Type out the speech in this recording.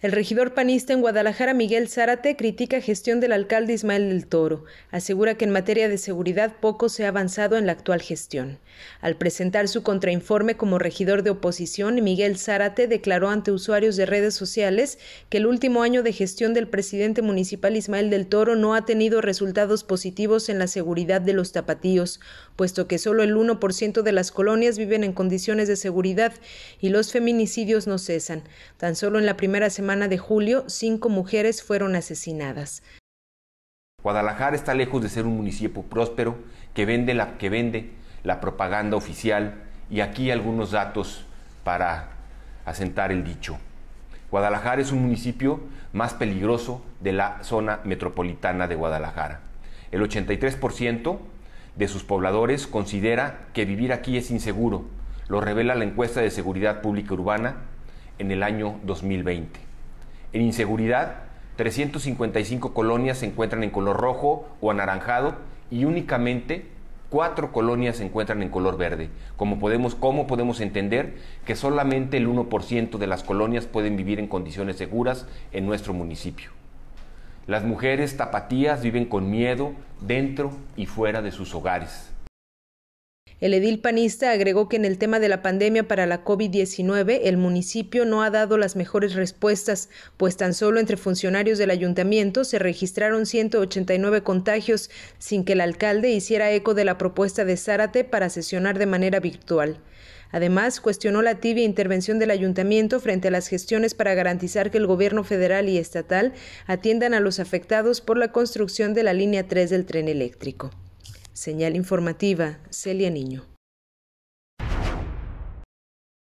El regidor panista en Guadalajara, Miguel Zárate, critica gestión del alcalde Ismael del Toro. Asegura que en materia de seguridad poco se ha avanzado en la actual gestión. Al presentar su contrainforme como regidor de oposición, Miguel Zárate declaró ante usuarios de redes sociales que el último año de gestión del presidente municipal Ismael del Toro no ha tenido resultados positivos en la seguridad de los tapatíos, puesto que solo el 1% de las colonias viven en condiciones de seguridad y los feminicidios no cesan. Tan solo en la primera semana semana de julio, cinco mujeres fueron asesinadas. Guadalajara está lejos de ser un municipio próspero que vende la, que vende la propaganda oficial y aquí algunos datos para asentar el dicho. Guadalajara es un municipio más peligroso de la zona metropolitana de Guadalajara. El 83% de sus pobladores considera que vivir aquí es inseguro, lo revela la encuesta de seguridad pública urbana en el año 2020. En inseguridad, 355 colonias se encuentran en color rojo o anaranjado y únicamente cuatro colonias se encuentran en color verde. Como podemos, ¿Cómo podemos entender que solamente el 1% de las colonias pueden vivir en condiciones seguras en nuestro municipio? Las mujeres tapatías viven con miedo dentro y fuera de sus hogares. El edil panista agregó que en el tema de la pandemia para la COVID-19 el municipio no ha dado las mejores respuestas, pues tan solo entre funcionarios del ayuntamiento se registraron 189 contagios sin que el alcalde hiciera eco de la propuesta de Zárate para sesionar de manera virtual. Además, cuestionó la tibia intervención del ayuntamiento frente a las gestiones para garantizar que el gobierno federal y estatal atiendan a los afectados por la construcción de la línea 3 del tren eléctrico. Señal informativa, Celia Niño.